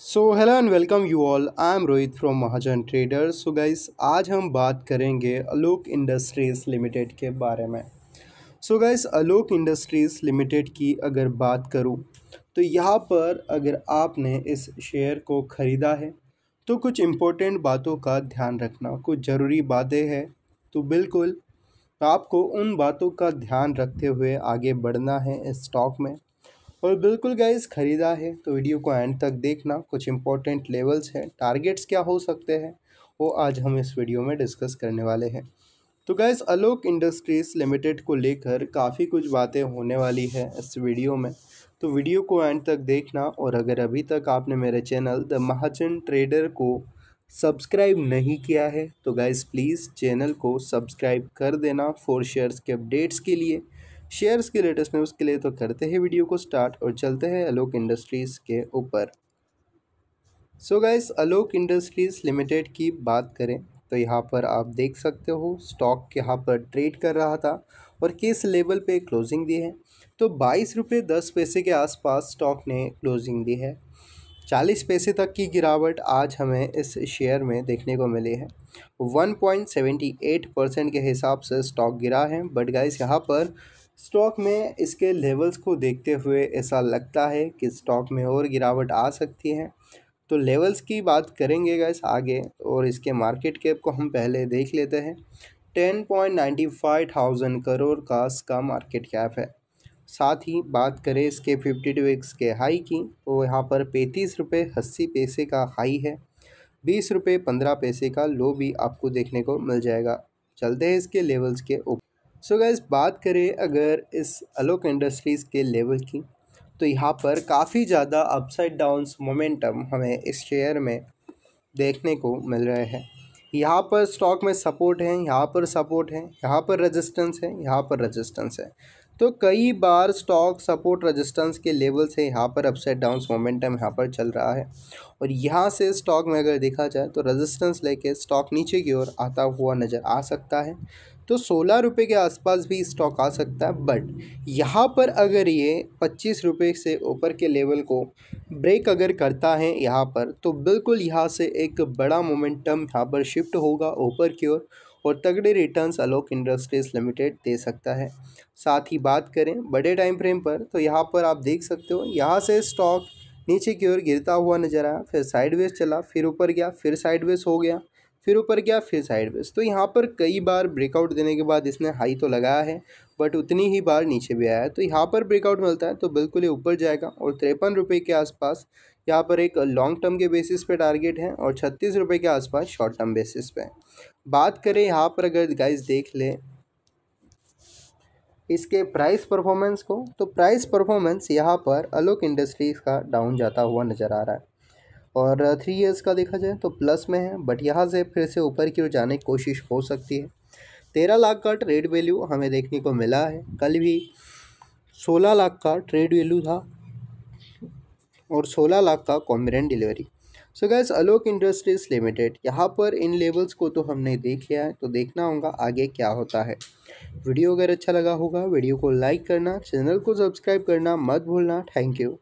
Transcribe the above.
so hello and welcome you all I am Rohit from Mahajan trader so guys आज हम बात करेंगे अलोक इंडस्ट्रीज़ लिमिटेड के बारे में so guys Alok industries limited की अगर बात करूं तो यहाँ पर अगर आपने इस शेयर को ख़रीदा है तो कुछ इम्पोर्टेंट बातों का ध्यान रखना कुछ ज़रूरी बातें हैं तो बिल्कुल आपको उन बातों का ध्यान रखते हुए आगे बढ़ना है इस स्टॉक में और बिल्कुल गाइज ख़रीदा है तो वीडियो को एंड तक देखना कुछ इंपॉर्टेंट लेवल्स हैं टारगेट्स क्या हो सकते हैं वो आज हम इस वीडियो में डिस्कस करने वाले हैं तो गैस अलोक इंडस्ट्रीज़ लिमिटेड को लेकर काफ़ी कुछ बातें होने वाली है इस वीडियो में तो वीडियो को एंड तक देखना और अगर अभी तक आपने मेरे चैनल द महाजन ट्रेडर को सब्सक्राइब नहीं किया है तो गैस प्लीज़ चैनल को सब्सक्राइब कर देना फॉर शेयर्स के अपडेट्स के लिए शेयर्स के लेटेस्ट न्यूज़ के लिए तो करते हैं वीडियो को स्टार्ट और चलते हैं अलोक इंडस्ट्रीज़ के ऊपर so guys Alok industries limited की बात करें तो यहाँ पर आप देख सकते हो स्टॉक यहाँ पर ट्रेड कर रहा था और किस लेवल पे क्लोजिंग दी है तो बाईस रुपये दस पैसे के आसपास स्टॉक ने क्लोजिंग दी है चालीस पैसे तक की गिरावट आज हमें इस शेयर में देखने को मिली है one point seventy eight percent के हिसाब से स्टॉक गिरा है बट गाइस यहाँ पर स्टॉक में इसके लेवल्स को देखते हुए ऐसा लगता है कि स्टॉक में और गिरावट आ सकती है तो लेवल्स की बात करेंगे गैस आगे और इसके मार्केट कैप को हम पहले देख लेते हैं ten point ninety five thousand crore का इसका मार्केट कैप है साथ ही बात करें इसके फिफ्टी टू एक्स के हाई की तो यहाँ पर पैंतीस रुपये अस्सी पैसे का हाई है बीस रुपये पंद्रह पैसे का लो भी आपको देखने को मिल जाएगा चलते हैं इसके लेवल्स के ऊपर सो so गैस बात करें अगर इस अलोक इंडस्ट्रीज़ के लेवल की तो यहाँ पर काफ़ी ज़्यादा अपसाइड डाउन्स मोमेंटम हमें इस शेयर में देखने को मिल रहे हैं यहाँ पर स्टॉक में सपोर्ट है यहाँ पर सपोर्ट है यहाँ पर रेजिस्टेंस है यहाँ पर रेजिस्टेंस है तो कई बार स्टॉक सपोर्ट रेजिस्टेंस के लेवल से यहाँ पर अपसाइड डाउन्स मोमेंटम यहाँ पर चल रहा है और यहाँ से स्टॉक में अगर देखा जाए तो रेजिस्टेंस लेके स्टॉक नीचे की ओर आता हुआ नज़र आ सकता है तो सोलह रुपये के आसपास भी स्टॉक आ सकता है बट यहाँ पर अगर ये पच्चीस रुपये से ऊपर के लेवल को ब्रेक अगर करता है यहाँ पर तो बिल्कुल यहाँ से एक बड़ा मोमेंटम यहाँ पर शिफ्ट होगा ऊपर की ओर और तगड़े रिटर्न्स अलोक इंडस्ट्रीज लिमिटेड दे सकता है साथ ही बात करें बड़े टाइम फ्रेम पर तो यहाँ पर आप देख सकते हो यहाँ से स्टॉक नीचे की ओर गिरता हुआ नजर आया फिर साइडवेज चला फिर ऊपर गया फिर साइडवेज हो गया फिर ऊपर गया फिर बेस तो यहाँ पर कई बार ब्रेकआउट देने के बाद इसने हाई तो लगाया है बट उतनी ही बार नीचे भी आया है तो यहाँ पर ब्रेकआउट मिलता है तो बिल्कुल ही ऊपर जाएगा और तिरपन रुपये के आसपास यहाँ पर एक लॉन्ग टर्म के बेसिस पे टारगेट है और छत्तीस रुपये के आसपास शॉर्ट टर्म बेसिस पे बात करें यहाँ पर अगर गाइस देख ले इसके प्राइस परफॉर्मेंस को तो प्राइस परफॉर्मेंस यहाँ पर अलोक इंडस्ट्रीज़ का डाउन जाता हुआ नज़र आ रहा है और थ्री इयर्स का देखा जाए तो प्लस में है बट यहाँ से फिर से ऊपर की ओर जाने की कोशिश हो सकती है तेरह लाख का ट्रेड वैल्यू हमें देखने को मिला है कल भी सोलह लाख का ट्रेड वैल्यू था और सोलह लाख का कॉम्बिनेंट delivery so guys Alok industries limited यहाँ पर इन लेवल्स को तो हमने देख लिया है तो देखना होगा आगे क्या होता है वीडियो अगर अच्छा लगा होगा वीडियो को लाइक करना चैनल को सब्सक्राइब करना मत भूलना थैंक यू